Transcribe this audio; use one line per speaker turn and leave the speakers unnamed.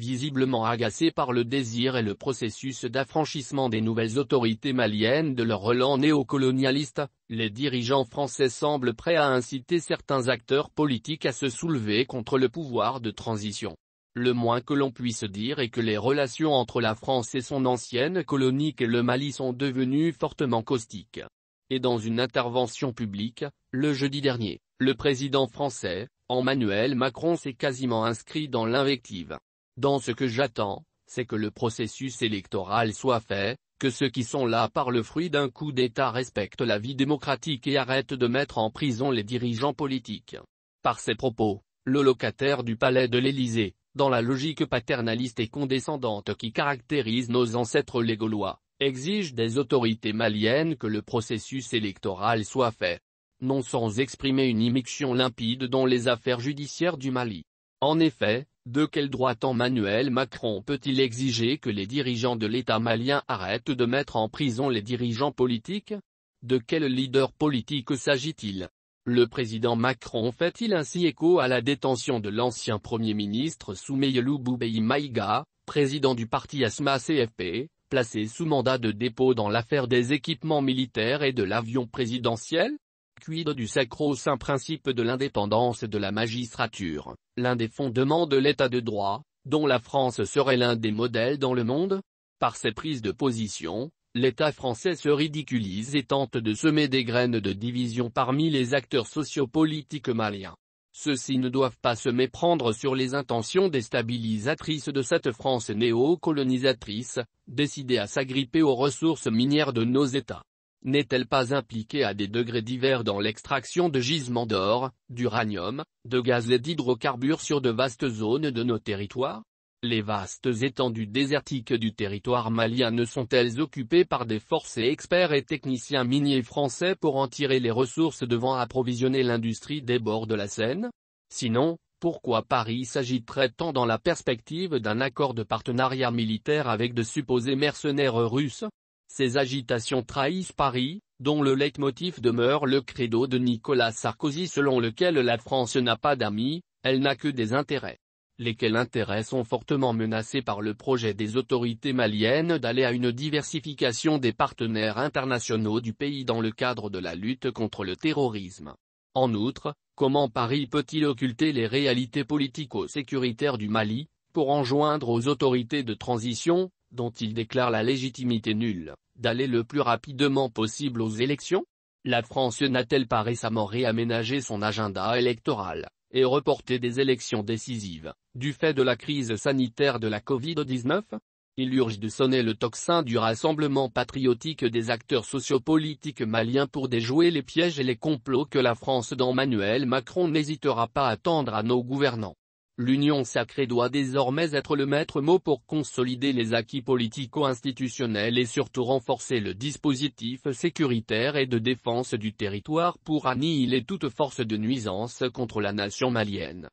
visiblement agacés par le désir et le processus d'affranchissement des nouvelles autorités maliennes de leur relent néocolonialiste, les dirigeants français semblent prêts à inciter certains acteurs politiques à se soulever contre le pouvoir de transition. Le moins que l'on puisse dire est que les relations entre la France et son ancienne colonie que le Mali sont devenues fortement caustiques. Et dans une intervention publique, le jeudi dernier, le président français, Emmanuel Macron s'est quasiment inscrit dans l'invective. Dans ce que j'attends, c'est que le processus électoral soit fait, que ceux qui sont là par le fruit d'un coup d'État respectent la vie démocratique et arrêtent de mettre en prison les dirigeants politiques. Par ces propos, le locataire du palais de l'Élysée, dans la logique paternaliste et condescendante qui caractérise nos ancêtres les Gaulois, exige des autorités maliennes que le processus électoral soit fait. Non sans exprimer une immixtion limpide dans les affaires judiciaires du Mali. En effet, de quel droit manuel Macron peut-il exiger que les dirigeants de l'État malien arrêtent de mettre en prison les dirigeants politiques De quel leader politique s'agit-il Le président Macron fait-il ainsi écho à la détention de l'ancien Premier ministre Soumeyelou Boubéi Maïga, président du parti Asma CFP, placé sous mandat de dépôt dans l'affaire des équipements militaires et de l'avion présidentiel quid du sacro-saint principe de l'indépendance de la magistrature, l'un des fondements de l'état de droit, dont la France serait l'un des modèles dans le monde Par ses prises de position, l'État français se ridiculise et tente de semer des graines de division parmi les acteurs sociopolitiques maliens. Ceux-ci ne doivent pas se méprendre sur les intentions déstabilisatrices de cette France néo-colonisatrice, décidée à s'agripper aux ressources minières de nos États n'est-elle pas impliquée à des degrés divers dans l'extraction de gisements d'or, d'uranium, de gaz et d'hydrocarbures sur de vastes zones de nos territoires Les vastes étendues désertiques du territoire malien ne sont-elles occupées par des forces et experts et techniciens miniers français pour en tirer les ressources devant approvisionner l'industrie des bords de la Seine Sinon, pourquoi Paris s'agiterait tant dans la perspective d'un accord de partenariat militaire avec de supposés mercenaires russes ces agitations trahissent Paris, dont le leitmotiv demeure le credo de Nicolas Sarkozy selon lequel la France n'a pas d'amis, elle n'a que des intérêts. Lesquels intérêts sont fortement menacés par le projet des autorités maliennes d'aller à une diversification des partenaires internationaux du pays dans le cadre de la lutte contre le terrorisme. En outre, comment Paris peut-il occulter les réalités politico-sécuritaires du Mali, pour en joindre aux autorités de transition, dont il déclare la légitimité nulle, d'aller le plus rapidement possible aux élections La France n'a-t-elle pas récemment réaménagé son agenda électoral, et reporté des élections décisives, du fait de la crise sanitaire de la Covid-19 il urge de sonner le tocsin du rassemblement patriotique des acteurs sociopolitiques maliens pour déjouer les pièges et les complots que la France dans Manuel Macron n'hésitera pas à tendre à nos gouvernants l'Union sacrée doit désormais être le maître mot pour consolider les acquis politico-institutionnels et surtout renforcer le dispositif sécuritaire et de défense du territoire pour annihiler toute force de nuisance contre la nation malienne.